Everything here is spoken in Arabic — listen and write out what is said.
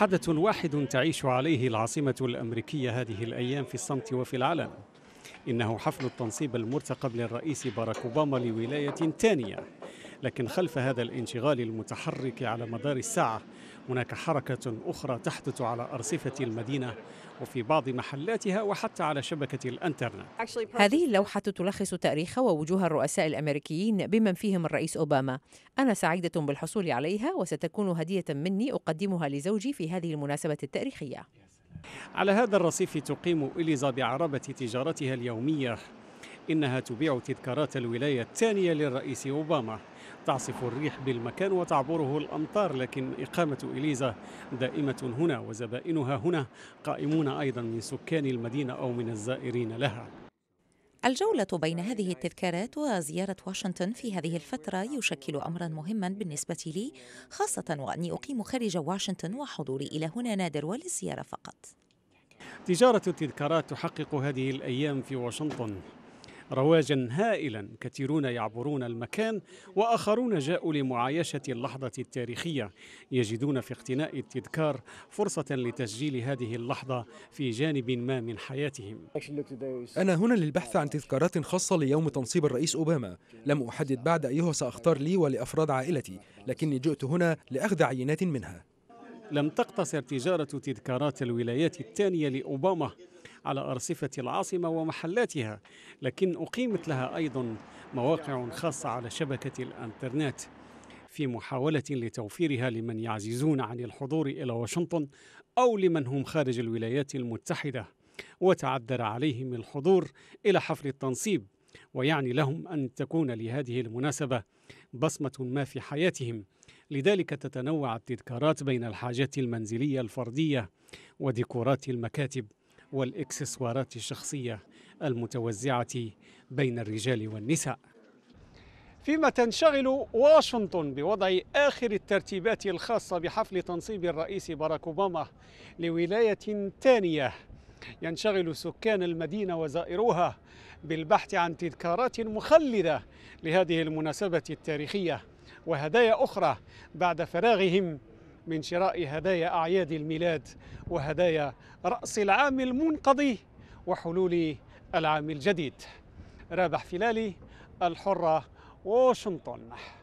حدث واحد تعيش عليه العاصمة الأمريكية هذه الأيام في الصمت وفي العلن إنه حفل التنصيب المرتقب للرئيس باراك أوباما لولاية ثانية لكن خلف هذا الانشغال المتحرك على مدار الساعة هناك حركة أخرى تحدث على أرصفة المدينة وفي بعض محلاتها وحتى على شبكة الأنترنت هذه اللوحة تلخص تاريخ ووجوه الرؤساء الأمريكيين بمن فيهم الرئيس أوباما أنا سعيدة بالحصول عليها وستكون هدية مني أقدمها لزوجي في هذه المناسبة التاريخية على هذا الرصيف تقيم إليزا بعربة تجارتها اليومية إنها تبيع تذكارات الولاية الثانية للرئيس أوباما تعصف الريح بالمكان وتعبره الأمطار لكن إقامة إليزا دائمة هنا وزبائنها هنا قائمون أيضا من سكان المدينة أو من الزائرين لها الجولة بين هذه التذكارات وزيارة واشنطن في هذه الفترة يشكل أمرا مهما بالنسبة لي خاصة وأني أقيم خارج واشنطن وحضوري إلى هنا نادر وللزيارة فقط تجارة التذكارات تحقق هذه الأيام في واشنطن رواجا هائلا كثيرون يعبرون المكان واخرون جاءوا لمعايشه اللحظه التاريخيه يجدون في اقتناء التذكار فرصه لتسجيل هذه اللحظه في جانب ما من حياتهم انا هنا للبحث عن تذكارات خاصه ليوم تنصيب الرئيس اوباما لم احدد بعد ايها ساختار لي ولافراد عائلتي لكني جئت هنا لاخذ عينات منها لم تقتصر تجارة تذكارات الولايات الثانية لأوباما على أرصفة العاصمة ومحلاتها لكن أقيمت لها أيضا مواقع خاصة على شبكة الإنترنت في محاولة لتوفيرها لمن يعززون عن الحضور إلى واشنطن أو لمن هم خارج الولايات المتحدة وتعذر عليهم الحضور إلى حفل التنصيب ويعني لهم أن تكون لهذه المناسبة بصمة ما في حياتهم لذلك تتنوع التذكارات بين الحاجات المنزلية الفردية وديكورات المكاتب والإكسسوارات الشخصية المتوزعة بين الرجال والنساء فيما تنشغل واشنطن بوضع آخر الترتيبات الخاصة بحفل تنصيب الرئيس باراك أوباما لولاية ثانية ينشغل سكان المدينة وزائروها بالبحث عن تذكارات مخلدة لهذه المناسبة التاريخية وهدايا أخرى بعد فراغهم من شراء هدايا أعياد الميلاد وهدايا رأس العام المنقضي وحلول العام الجديد رابح فلالي الحرة واشنطن